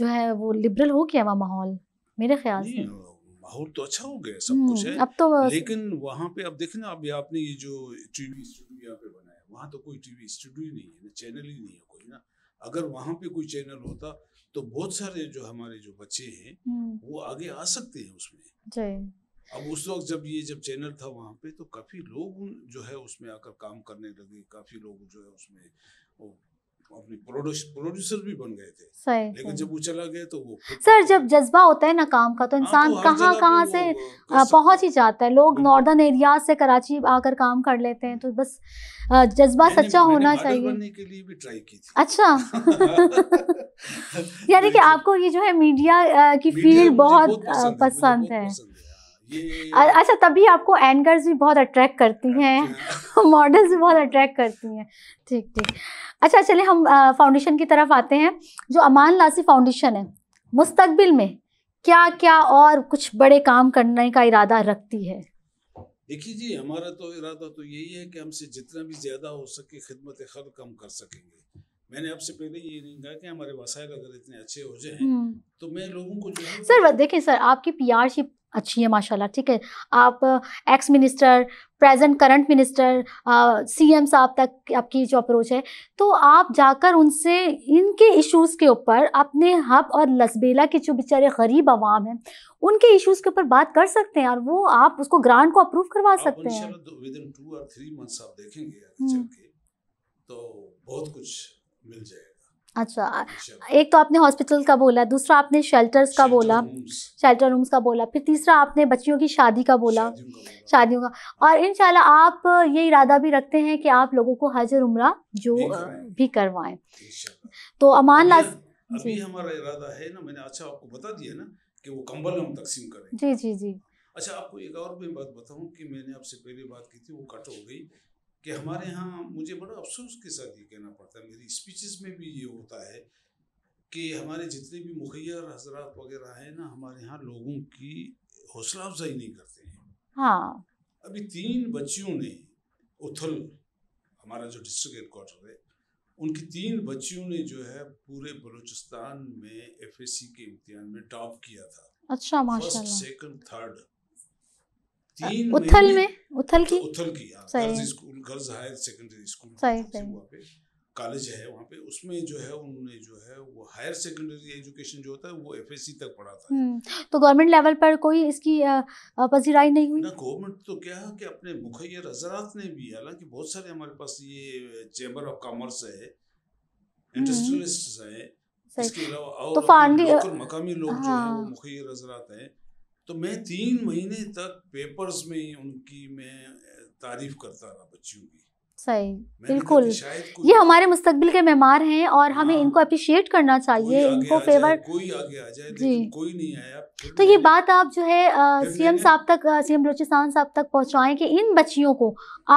Speaker 1: जो है वो लिबरल हो गया वहाँ माहौल मेरे ख्याल से
Speaker 2: माहौल तो अच्छा हो गया सब कुछ हम्म, है अब तो लेकिन वहाँ पे अब देखना अभी आपने ये जो टीवी स्टूडियो यहाँ पे बनाया वहाँ तो कोई टीवी स्टूडियो नहीं है ना चैनल ही नहीं है कोई ना अगर वहाँ पे कोई चैनल होता तो बहुत सारे जो हमारे जो बच्चे हैं हम्म। वो आगे आ सकते हैं
Speaker 1: उसमें
Speaker 2: अब उस वक्त जब ये जब चैनल था वहाँ पे तो काफी लोग जो है उसमें आकर काम करने लगे काफी लोग जो है उसमें अपने प्रोड्यूसर भी बन गए थे सही लेकिन सही। जब वो चला गया तो वो
Speaker 1: सर जब जज्बा होता है ना काम का तो हाँ, इंसान तो कहाँ कहाँ से हाँ, पहुंच ही जाता है लोग नॉर्दर्न एरिया से कराची आकर काम कर लेते हैं तो बस जज्बा सच्चा होना चाहिए बनने के लिए भी ट्राई की थी अच्छा यानी कि तो आपको ये जो है मीडिया की फील्ड बहुत पसंद है हाँ, अच्छा तभी आपको एंकर्स भी बहुत अट्रैक्ट करती हैं मॉडल्स अच्छा। भी बहुत अट्रैक्ट करती हैं ठीक ठीक अच्छा चले हम फाउंडेशन की तरफ आते हैं जो अमान लासी फाउंडेशन है मुस्तकबिल में क्या क्या और कुछ बड़े काम करने का इरादा रखती है
Speaker 2: देखिए जी हमारा तो इरादा तो यही है कि हमसे जितना भी ज़्यादा हो सके खिदमत खल कम कर सकेंगे मैंने आपसे पहले ये नहीं कहा कि हमारे वसायल अगर इतने अच्छे हो जाए हम्म। तो मैं
Speaker 1: लोगों को जो सर देखिए सर आपकी पी पीआरशिप अच्छी है माशाल्लाह ठीक है आप ex minister present current minister CM साहब तक आपकी जो अप्रोच है तो आप जाकर उनसे इनके इश्यूज़ के ऊपर अपने हब और लसबेला के जो बेचारे गरीब आवाम हैं उनके इश्यूज़ के ऊपर बात कर सकते हैं और वो आप उसको ग्रांट को अप्रूव करवा सकते हैं
Speaker 2: हम्म। तो बहुत कुछ मिल जाएगा
Speaker 1: अच्छा एक तो आपने हॉस्पिटल का बोला दूसरा आपने शेल्टर्स का बोला शेल्टर रूम्स का बोला फिर तीसरा आपने बच्चियों की शादी का बोला शादियों का और इन आप ये इरादा भी रखते हैं कि आप लोगों को हजर उम्र जो भी करवाएं तो अमान लाज
Speaker 2: अभी हमारा इरादा है ना मैंने अच्छा आपको बता दिया ना कि वो कंबल हम तकसीम करें जी जी जी अच्छा आपको एक और भी बात बताऊं कि मैंने आपसे पहले बात की थी वो कट हो गई कि हमारे यहाँ मुझे बड़ा अफसोस के साथ ये कहना पड़ता है मेरी स्पीचेस में भी ये होता है कि हमारे जितने भी मुखिया हजरात वगैरह हैं ना हमारे यहाँ लोगों की हौसला अफजाई नहीं करते हैं हाँ अभी तीन बच्चियों ने उथल हमारा जो डिस्ट्रिक्ट हेडक्वार्टर है उनकी तीन बच्चियों ने जो है पूरे बलूचिस्तान में एफ के इम्तिहान में टॉप किया था अच्छा माशाल्लाह फर्स्ट सेकंड थर्ड तीन उथल में, उथल की उथल की हाँ, सही। गर्ल्स हायर सेकेंडरी स्कूल वहाँ मतलब पे कॉलेज है वहाँ पे उसमें जो है उन्होंने जो है वो हायर सेकेंडरी एजुकेशन जो होता है वो एफ तक पढ़ा था
Speaker 1: हम्म, तो गवर्नमेंट लेवल पर कोई इसकी पसीराई नहीं हुई
Speaker 2: ना गवर्नमेंट तो क्या है कि अपने मुखैर हजरात ने भी हालांकि बहुत सारे हमारे पास ये चैम्बर ऑफ कॉमर्स है हम्म। इंडस्ट्रियलिस्ट है इसके अलावा और तो मकामी लोग हाँ। जो है वो मुखैर हजरात हैं तो मैं तीन महीने तक पेपर्स में उनकी मैं तारीफ करता रहा बच्चियों की सही बिल्कुल
Speaker 1: ये हमारे मुस्तकबिल के मेहमान हैं और हमें हाँ। इनको अप्रिशिएट करना चाहिए इनको फेवर कोई आगे आ जाए जी कोई नहीं आया तो ये बात आप जो है सीएम साहब तक सीएम बलोचिस्तान साहब तक पहुंचाएं कि इन बच्चियों को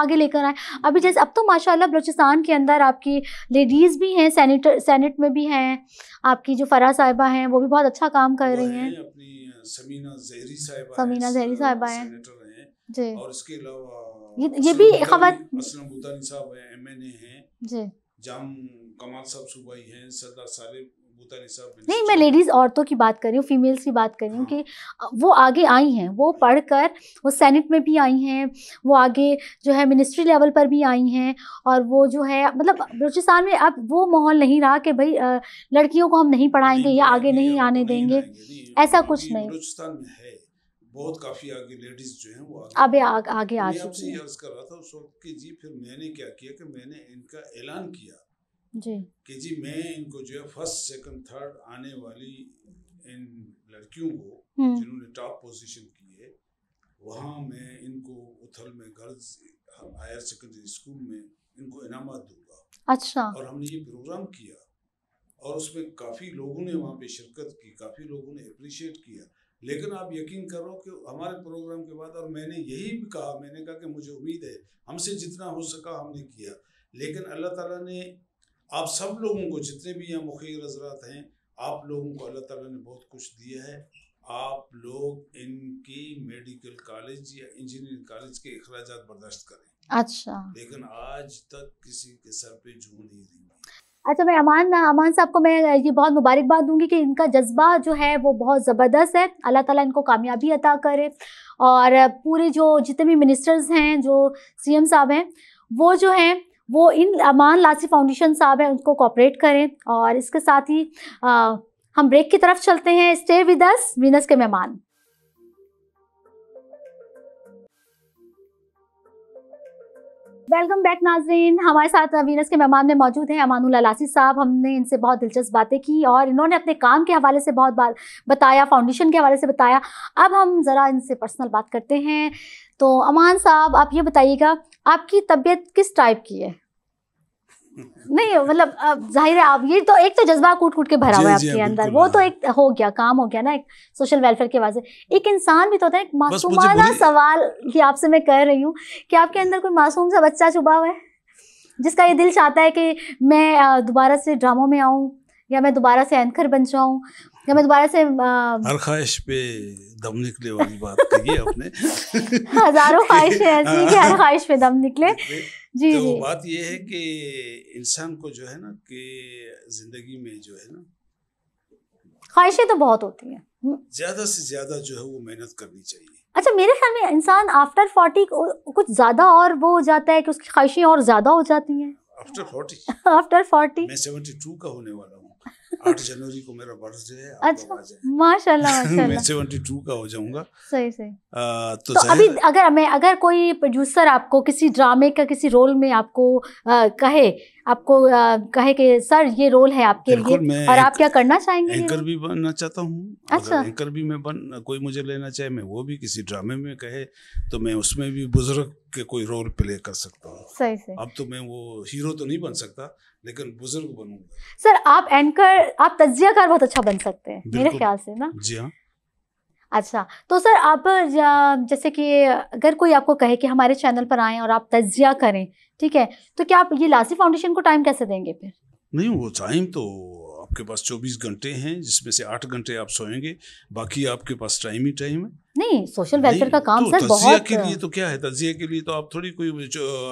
Speaker 1: आगे लेकर आए अभी जैसे अब तो माशाल्लाह बलोचिस्तान के अंदर आपकी लेडीज़ भी हैं सैनिटर सैनिट में भी हैं आपकी जो फरा साहिबा हैं वो भी बहुत अच्छा काम कर रही हैं
Speaker 2: समीना जहरी साहिबा हैं जी और इसके अलावा ये, भी खबर असलम भूतानी साहब एम एन ए हैं जाम कमाल साहब सुबाई हैं सरदार सारे नहीं मैं लेडीज़
Speaker 1: औरतों की बात कर रही हूँ फीमेल्स की बात कर रही हूँ हाँ। कि वो आगे आई हैं वो पढ़कर वो सेनेट में भी आई हैं वो आगे जो है मिनिस्ट्री लेवल पर भी आई हैं और वो जो है मतलब बलूचिस्तान में अब वो माहौल नहीं रहा कि भाई लड़कियों को हम नहीं पढ़ाएंगे या आगे नहीं आने देंगे ऐसा कुछ नहीं
Speaker 2: बहुत काफी आगे लेडीज जो हैं वो अभी आगे आगे आ चुकी हैं अर्ज कर रहा था उस वक्त की जी फिर मैंने क्या किया कि मैंने इनका ऐलान किया जी कि जी मैं इनको जो है फर्स्ट सेकंड थर्ड आने वाली इन लड़कियों को हम्म। जिन्होंने टॉप पोजीशन की है वहाँ मैं इनको उथल में गर्ल्स हायर सेकेंडरी स्कूल में इनको इनाम दूंगा अच्छा और हमने ये प्रोग्राम किया और उसमें काफ़ी लोगों ने वहाँ पे शिरकत की काफ़ी लोगों ने अप्रिशिएट किया लेकिन आप यकीन करो कि हमारे प्रोग्राम के बाद और मैंने यही भी कहा मैंने कहा कि मुझे उम्मीद है हमसे जितना हो सका हमने किया लेकिन अल्लाह ताला ने आप सब लोगों को जितने भी यहाँ मुखिर हजरात हैं आप लोगों को अल्लाह ताला ने बहुत कुछ दिया है आप लोग इनकी मेडिकल कॉलेज या इंजीनियरिंग कॉलेज के अखराज बर्दाश्त करें अच्छा लेकिन आज तक किसी के सर पे जू नहीं
Speaker 1: रही अच्छा मैं अमान अमान साहब को मैं ये बहुत मुबारकबाद दूंगी कि इनका जज्बा जो है वो बहुत ज़बरदस्त है अल्लाह ताला इनको कामयाबी अता करे और पूरे जो जितने भी मिनिस्टर्स हैं जो सीएम साहब हैं वो जो हैं वो इन अमान लासी फाउंडेशन साहब हैं उनको कॉपरेट करें और इसके साथ ही आ, हम ब्रेक की तरफ चलते हैं स्टे विद अस वीनस के मेहमान वेलकम बैक नाजरीन हमारे साथ वीनस के मेहमान में मौजूद हैं अमानुल्ला लासी साहब हमने इनसे बहुत दिलचस्प बातें की और इन्होंने अपने काम के हवाले से बहुत बात बताया फाउंडेशन के हवाले से बताया अब हम ज़रा इनसे पर्सनल बात करते हैं तो अमान साहब आप ये बताइएगा आपकी तबीयत किस टाइप की है नहीं मतलब अब जाहिर है आप ये तो एक तो जज्बा कूट कूट के भरा हुआ है आपके हाँ, अंदर वो तो हाँ। एक हो गया काम हो गया ना एक सोशल वेलफेयर के वास्ते एक इंसान भी तो होता है एक मासूमाना सवाल कि आपसे मैं कह रही हूँ कि आपके अंदर कोई मासूम सा बच्चा छुपा हुआ है जिसका ये दिल चाहता है कि मैं दोबारा से ड्रामों में आऊँ या मैं दोबारा से एंकर बन जाऊँ या मैं दोबारा से हर
Speaker 2: ख्वाहिश पे दम निकले वाली बात कही आपने
Speaker 1: हजारों ख्वाहिशें ऐसी कि हर ख्वाहिश पे दम निकले जी तो जी।
Speaker 2: बात यह है कि इंसान को जो है ना कि जिंदगी में जो है ना
Speaker 1: ख्वाहिशें तो बहुत होती हैं
Speaker 2: हम्म। ज्यादा से ज्यादा जो है वो मेहनत करनी चाहिए
Speaker 1: अच्छा मेरे ख्याल में इंसान आफ्टर फोर्टी कुछ ज्यादा और वो हो जाता है कि उसकी ख्वाहिशें और ज्यादा हो जाती हैं आफ्टर फोर्टी आफ्टर फोर्टी
Speaker 2: मैं सेवेंटी टू का होने वाला आठ जनवरी को मेरा बर्थडे है
Speaker 1: अच्छा माशाल्लाह माशाल्लाह मैं
Speaker 2: सेवेंटी टू का हो जाऊंगा सही सही आ, तो, तो अभी
Speaker 1: अगर मैं अगर कोई प्रोड्यूसर आपको किसी ड्रामे का किसी रोल में आपको आ, कहे आपको आ, कहे कि सर ये रोल है आपके लिए और आप क्या करना चाहेंगे एंकर
Speaker 2: भी बनना चाहता हूँ अच्छा एंकर भी मैं बन कोई मुझे लेना चाहे मैं वो भी किसी ड्रामे में कहे तो मैं उसमें भी बुजुर्ग के कोई रोल प्ले कर सकता हूँ सही सही अब तो मैं वो हीरो तो नहीं बन सकता लेकिन बुजुर्ग बनूंगा
Speaker 1: सर आप एंकर आप तजियाकार बहुत अच्छा बन सकते हैं मेरे ख्याल से ना जी हाँ अच्छा तो सर आप जैसे कि अगर कोई आपको कहे कि हमारे चैनल पर आए और आप तजिया करें ठीक है तो क्या आप ये लासी फाउंडेशन को टाइम कैसे देंगे फिर
Speaker 2: नहीं वो टाइम तो आपके पास 24 घंटे हैं जिसमें से 8 घंटे आप सोएंगे बाकी आपके पास टाइम ही टाइम है
Speaker 1: नहीं सोशल वेलफेयर का काम तो सर बहुत के लिए
Speaker 2: तो क्या है तजिया के लिए तो आप थोड़ी कोई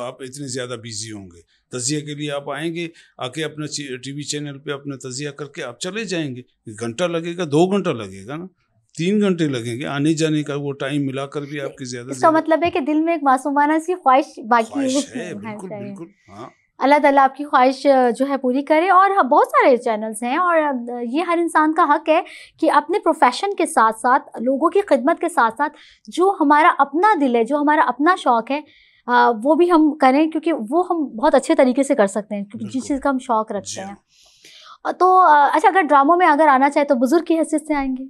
Speaker 2: आप इतने ज्यादा बिजी होंगे तजिया के लिए आप आएंगे आके अपने टी वी चैनल पर अपना तजिया करके आप चले जाएंगे घंटा लगेगा दो घंटा लगेगा ना तीन घंटे लगेंगे आने जाने का वो टाइम मिलाकर भी आपकी ज्यादा इसका
Speaker 1: मतलब है कि दिल में एक मासूमाना सी ख्वाहिश बाकी है बिल्कुल
Speaker 2: बिल्कुल हाँ।
Speaker 1: अल्लाह ताला आपकी ख्वाहिश जो है पूरी करे और हाँ बहुत सारे चैनल्स हैं और ये हर इंसान का हक है कि अपने प्रोफेशन के साथ साथ लोगों की खिदमत के साथ साथ जो हमारा अपना दिल है जो हमारा अपना शौक़ है आ, वो भी हम करें क्योंकि वो हम बहुत अच्छे तरीके से कर सकते हैं क्योंकि जिस चीज़ का हम शौक रखते हैं तो अच्छा अगर ड्रामों में अगर आना चाहे तो बुजुर्ग की हैसियत से आएंगे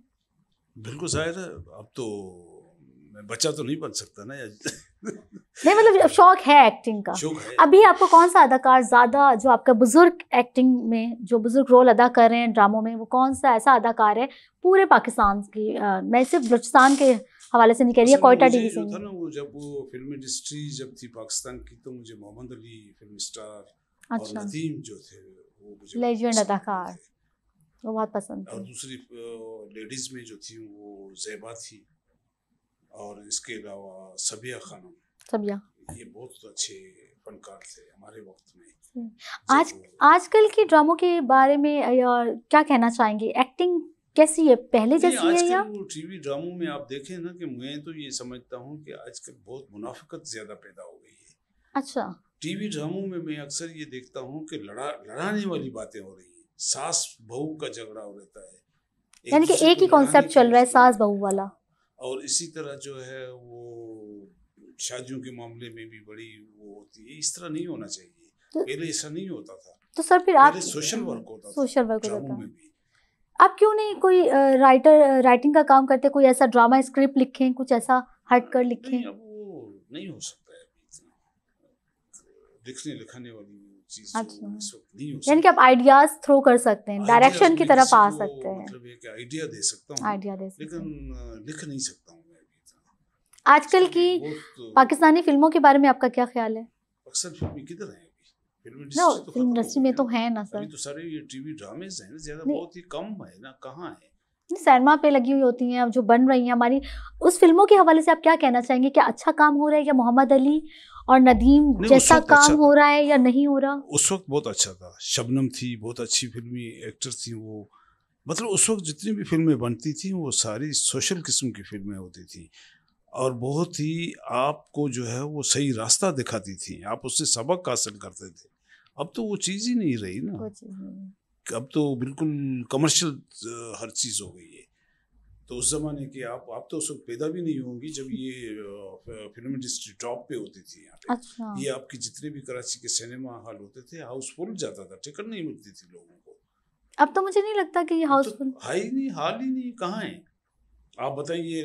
Speaker 2: बिल्कुल जाहिर है अब तो मैं बच्चा तो नहीं बन सकता ना
Speaker 1: नहीं मतलब शौक है एक्टिंग का है। अभी आपको कौन सा अदाकार ज़्यादा जो आपका बुजुर्ग एक्टिंग में जो बुजुर्ग रोल अदा कर रहे हैं ड्रामों में वो कौन सा ऐसा अदाकार है पूरे पाकिस्तान की मैं सिर्फ बलुचिस्तान के हवाले से निकली है कोयटा डिवीजन
Speaker 2: था ना वो जब वो फिल्म इंडस्ट्री जब थी पाकिस्तान की तो मुझे मोहम्मद अली फिल्म स्टार अच्छा। और नदीम जो थे वो मुझे लेजेंड
Speaker 1: अदाकार वो बहुत पसंद थे और
Speaker 2: दूसरी लेडीज में जो थी वो जैबा थी और इसके अलावा सबिया खानम सबिया ये बहुत अच्छे फनकार थे हमारे वक्त में
Speaker 1: हम्म। आज आजकल के ड्रामों के बारे में क्या कहना चाहेंगे एक्टिंग कैसी है पहले जैसी है या
Speaker 2: टीवी ड्रामों में आप देखें ना कि मैं तो ये समझता हूँ कि आजकल बहुत मुनाफिकत ज्यादा पैदा हो गई
Speaker 1: है अच्छा
Speaker 2: टीवी ड्रामों में मैं अक्सर ये देखता हूँ कि लड़ा लड़ाने वाली बातें हो रही है सास बहू का झगड़ा हो रहता है यानी कि एक ही कॉन्सेप्ट चल
Speaker 1: रहा है सास बहू वाला
Speaker 2: और इसी तरह जो है वो शादियों के मामले में भी बड़ी वो होती है इस तरह नहीं होना चाहिए तो पहले ऐसा नहीं होता था
Speaker 1: तो सर फिर आप सोशल वर्क होता सोशल वर्क होता में भी आप क्यों नहीं कोई राइटर राइटिंग का काम करते कोई ऐसा ड्रामा स्क्रिप्ट लिखें कुछ ऐसा हट कर लिखें
Speaker 2: नहीं, हो सकता है लिखने लिखाने वाली चीज तो अच्छा। यानी
Speaker 1: कि आप आइडियाज थ्रो कर सकते हैं डायरेक्शन की तरफ आ सकते हैं मतलब
Speaker 2: एक आइडिया दे सकता आइडिया दे सकते लेकिन लिख नहीं सकता
Speaker 1: आजकल की पाकिस्तानी फिल्मों के बारे में आपका क्या ख्याल है
Speaker 2: अक्सर फिल्में किधर है तो फिल्म
Speaker 1: इंडस्ट्री में तो है ना सर
Speaker 2: तो सारे ये टीवी ड्रामेज हैं ज्यादा बहुत ही कम है ना कहाँ है
Speaker 1: सैनमा पे लगी हुई होती हैं अब जो बन रही हैं हमारी उस फिल्मों के हवाले से आप क्या कहना चाहेंगे क्या अच्छा काम हो रहा है या मोहम्मद अली और नदीम जैसा काम अच्छा हो रहा है या नहीं हो रहा
Speaker 2: उस वक्त बहुत अच्छा था शबनम थी बहुत अच्छी फिल्मी एक्टर थी वो मतलब उस वक्त जितनी भी फिल्में बनती थी वो सारी सोशल किस्म की फिल्में होती थी और बहुत ही आपको जो है वो सही रास्ता दिखाती थी आप उससे सबक हासिल करते थे अब तो वो चीज़ ही नहीं रही ना अब तो बिल्कुल कमर्शियल हर चीज़ हो गई है तो उस ज़माने की आप आप तो उस वक्त पैदा भी नहीं होंगी जब ये फिल्म इंडस्ट्री टॉप पे होती थी यहाँ
Speaker 1: पे अच्छा। ये
Speaker 2: आपके जितने भी कराची के सिनेमा हॉल होते थे हाउसफुल जाता था टिकट नहीं मिलती थी लोगों को
Speaker 1: अब तो मुझे नहीं लगता कि ये हाउसफुल तो
Speaker 2: हाई नहीं हाल ही नहीं कहाँ है आप बताइए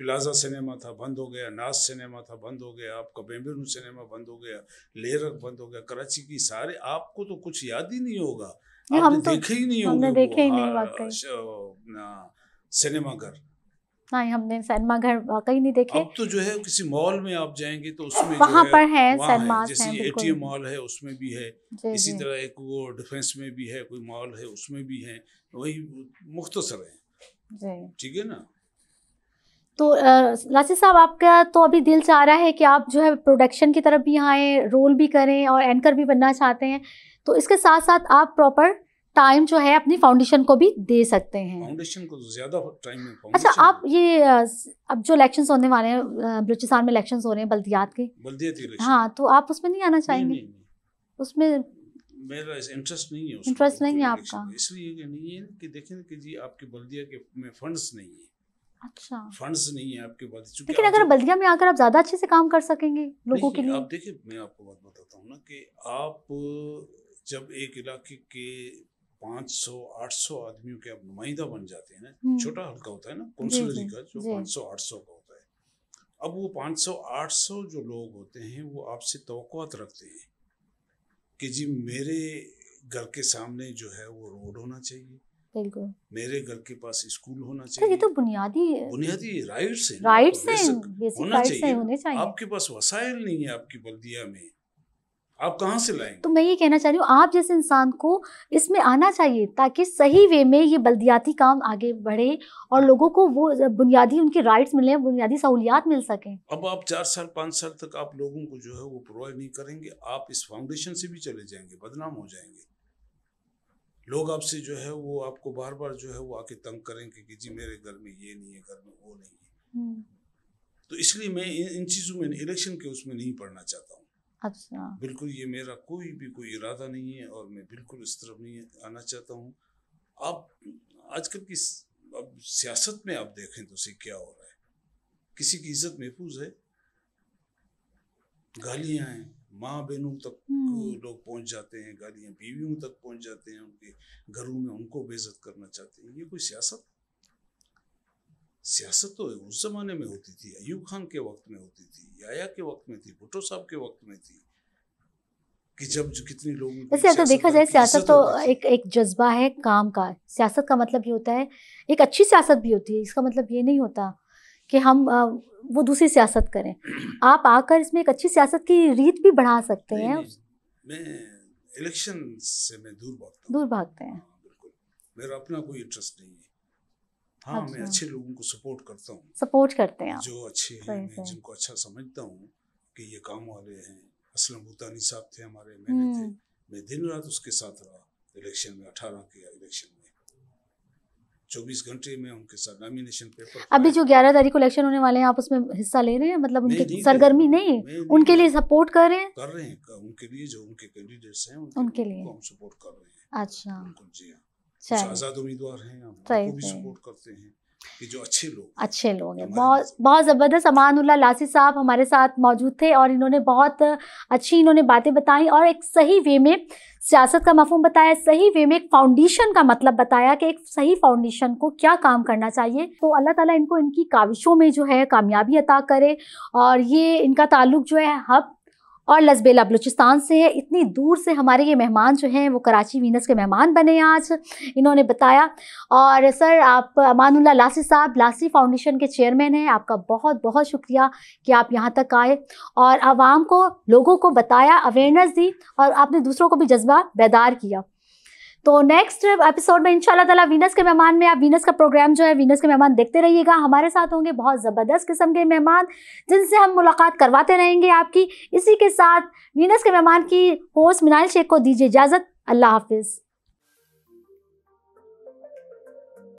Speaker 2: प्लाजा सिनेमा था बंद हो गया नाज सिनेमा था बंद हो गया आपका बेंबेरू सिनेमा बंद हो गया लेरक बंद हो गया कराची की सारे आपको तो कुछ याद ही नहीं होगा हम तो देखे ही नहीं होंगे देखे ही नहीं हाँ, वाकई सिनेमा घर
Speaker 1: नहीं हमने सैनमा घर वाकई नहीं देखे अब
Speaker 2: तो जो है किसी मॉल में आप जाएंगे तो उसमें वहाँ पर है, है सैनमा जैसे एटीएम मॉल है उसमें भी है इसी तरह एक वो डिफेंस में भी है कोई मॉल है उसमें भी है वही मुख्तसर है ठीक है ना
Speaker 1: तो लासी साहब आपका तो अभी दिल चाह रहा है कि आप जो है प्रोडक्शन की तरफ भी आए रोल भी करें और एंकर भी बनना चाहते हैं तो इसके साथ साथ आप प्रॉपर टाइम जो है अपनी फाउंडेशन को भी दे सकते हैं
Speaker 2: फाउंडेशन को ज्यादा टाइम में अच्छा आप
Speaker 1: ये अब जो इलेक्शन होने वाले हैं बलुचिस्तान में इलेक्शन हो रहे हैं बल्दियात के बल्दियात हाँ तो आप उसमें नहीं आना चाहेंगे नहीं, नहीं, नहीं। उसमें
Speaker 2: मेरा इंटरेस्ट नहीं है इंटरेस्ट नहीं है आपका इसलिए नहीं है कि देखें कि जी आपके बल्दिया के में फंड्स नहीं है अच्छा फंड्स नहीं है आपके पास लेकिन अगर
Speaker 1: में आकर आप ज्यादा अच्छे से काम कर सकेंगे लोगों के लिए
Speaker 2: आप देखिए मैं आपको बात बताता हूँ ना कि आप जब एक इलाके के 500-800 आदमियों के आप नुमाइंदा बन जाते हैं ना हम्म। छोटा हल्का होता है ना कौंसलरी का जो 500-800 का होता है अब वो 500-800 जो लोग होते हैं वो आपसे तो रखते हैं कि जी मेरे घर के सामने जो है वो रोड होना चाहिए मेरे घर के पास स्कूल होना अच्छा, चाहिए
Speaker 1: ये तो बुनियादी बुनियादी
Speaker 2: राइट्स हैं राइट्स तो हैं होना चाहिए होने चाहिए आपके पास वसायल नहीं है आपकी बल्दिया में आप कहाँ से लाएंगे
Speaker 1: तो मैं ये कहना चाह रही हूँ आप जैसे इंसान को इसमें आना चाहिए ताकि सही वे में ये बल्दियाती काम आगे बढ़े और लोगों को वो बुनियादी उनके राइट्स मिले बुनियादी सहूलियात मिल सकें
Speaker 2: अब आप चार साल पाँच साल तक आप लोगों को जो है वो प्रोवाइड नहीं करेंगे आप इस फाउंडेशन से भी चले जाएंगे बदनाम हो जाएंगे लोग आपसे जो है वो आपको बार बार जो है वो आके तंग करेंगे कि जी मेरे घर में ये नहीं है घर में वो नहीं है हम्म। तो इसलिए मैं इन, इन चीज़ों में इलेक्शन के उसमें नहीं पढ़ना चाहता हूँ अच्छा बिल्कुल ये मेरा कोई भी कोई इरादा नहीं है और मैं बिल्कुल इस तरफ नहीं आना चाहता हूँ आप आजकल की अब सियासत में आप देखें तो उसे क्या हो रहा है किसी की इज्जत महफूज है गालियाँ हैं माँ बहनों तक हम्म। लोग पहुंच जाते हैं गालियां बीवियों तक पहुंच जाते हैं उनके घरों में उनको बेजत करना चाहते हैं ये कोई सियासत सियासत तो उस जमाने में होती थी अयूब खान के वक्त में होती थी याया के वक्त में थी भुट्टो साहब के वक्त में थी कि जब जो कितने लोग वैसे अगर देखा जाए सियासत तो
Speaker 1: एक एक जज्बा है काम का सियासत का मतलब ये होता है एक अच्छी सियासत भी होती है इसका मतलब ये नहीं होता कि हम वो दूसरी सियासत करें आप आकर इसमें एक अच्छी सियासत की रीत भी बढ़ा सकते नहीं, हैं
Speaker 2: नहीं, मैं इलेक्शन से मैं दूर भागता हूं। दूर भागते हैं हाँ, मेरा अपना कोई इंटरेस्ट नहीं है हाँ अच्छा। मैं अच्छे लोगों को सपोर्ट करता हूँ सपोर्ट करते हैं जो अच्छे हैं मैं जिनको अच्छा समझता हूँ कि ये काम वाले हैं असलम भूतानी साहब थे हमारे मैंने थे हम्म। मैं दिन रात उसके साथ रहा इलेक्शन में अठारह के इलेक्शन में चौबीस घंटे में उनके साथ नॉमिनेशन पेपर अभी जो
Speaker 1: ग्यारह तारीख को इलेक्शन होने वाले हैं आप उसमें हिस्सा ले रहे हैं मतलब उनके सरगर्मी नहीं, नहीं, नहीं उनके लिए सपोर्ट कर रहे
Speaker 2: हैं कर रहे हैं उनके लिए जो उनके कैंडिडेट्स हैं उनके, उनके लिए हम सपोर्ट कर रहे
Speaker 1: हैं अच्छा जी
Speaker 2: हाँ आजाद उम्मीदवार हैं हम भी सपोर्ट करते हैं कि जो अच्छे लोग अच्छे लोग हैं
Speaker 1: बहुत बहुत ज़बरदस्त अमान लासी साहब हमारे साथ मौजूद थे और इन्होंने बहुत अच्छी इन्होंने बातें बताई और एक सही वे में सियासत का मफहम बताया सही वे में एक फाउंडेशन का मतलब बताया कि एक सही फाउंडेशन को क्या काम करना चाहिए तो अल्लाह ताला इनको इनकी काविशों में जो है कामयाबी अता करे और ये इनका ताल्लुक जो है हब और लसबेला बलूचिस्तान से है इतनी दूर से हमारे ये मेहमान जो हैं वो कराची वीनस के मेहमान बने आज इन्होंने बताया और सर आप अमानुल्ला लासी साहब लासी फाउंडेशन के चेयरमैन हैं आपका बहुत बहुत शुक्रिया कि आप यहाँ तक आए और आवाम को लोगों को बताया अवेयरनेस दी और आपने दूसरों को भी जज्बा बेदार किया तो नेक्स्ट एपिसोड में इंशाल्लाह ताला वीनस के मेहमान में आप वीनस का प्रोग्राम जो है वीनस के मेहमान देखते रहिएगा हमारे साथ होंगे बहुत ज़बरदस्त किस्म के मेहमान जिनसे हम मुलाकात करवाते रहेंगे आपकी इसी के साथ वीनस के मेहमान की होस्ट मिनाल शेख को दीजिए इजाज़त अल्लाह हाफिज़